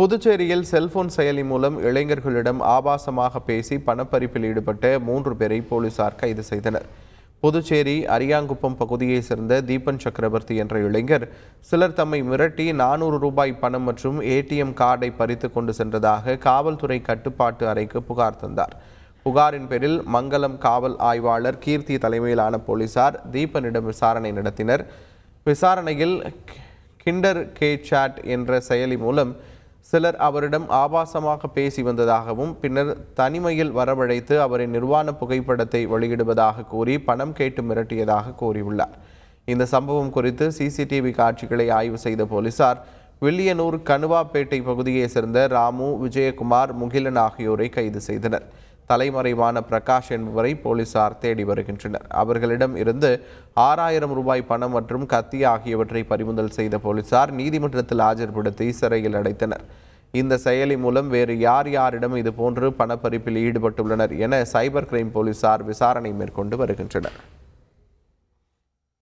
புதுச்சேரியில் செல்போன் செயலி மூலம் இளைஞர்களிடம் ஆபாசமாக பேசி பணப்பறிப்பில் ஈடுபட்ட மூன்று பேரை போலீசார் கைது செய்தனர் புதுச்சேரி அரியாங்குப்பம் பகுதியைச் சேர்ந்த தீபன் சக்கரவர்த்தி என்ற இளைஞர் சிலர் தம்மை மிரட்டி நானூறு ரூபாய் பணம் மற்றும் ஏடிஎம் கார்டை பறித்து கொண்டு சென்றதாக காவல்துறை கட்டுப்பாட்டு அறைக்கு புகார் தந்தார் புகாரின் பேரில் மங்கலம் காவல் ஆய்வாளர் கீர்த்தி தலைமையிலான போலீசார் தீபனிடம் விசாரணை நடத்தினர் விசாரணையில் கிண்டர் கே சாட் என்ற செயலி மூலம் சிலர் அவரிடம் ஆபாசமாக பேசி வந்ததாகவும் பின்னர் தனிமையில் வரவழைத்து அவரின் நிர்வாண புகைப்படத்தை வெளியிடுவதாக கூறி பணம் கேட்டு மிரட்டியதாக கூறியுள்ளார் இந்த சம்பவம் குறித்து சிசிடிவி காட்சிகளை ஆய்வு செய்த போலீசார் வில்லியனூர் கனுவாப்பேட்டை பகுதியை சேர்ந்த ராமு விஜயகுமார் முகிலன் ஆகியோரை கைது செய்தனர் தலைமறைவான பிரகாஷ் என்பவரை போலீசார் தேடி வருகின்றனர் அவர்களிடம் இருந்து ஆறாயிரம் ரூபாய் பணம் மற்றும் கத்தி ஆகியவற்றை பறிமுதல் செய்த போலீசார் நீதிமன்றத்தில் ஆஜர்படுத்தி சிறையில் அடைத்தனர் இந்த செயலி மூலம் வேறு யார் யாரிடம் இதுபோன்று பணப்பறிப்பில் ஈடுபட்டுள்ளனர் என சைபர் கிரைம் போலீசார் விசாரணை மேற்கொண்டு வருகின்றனர்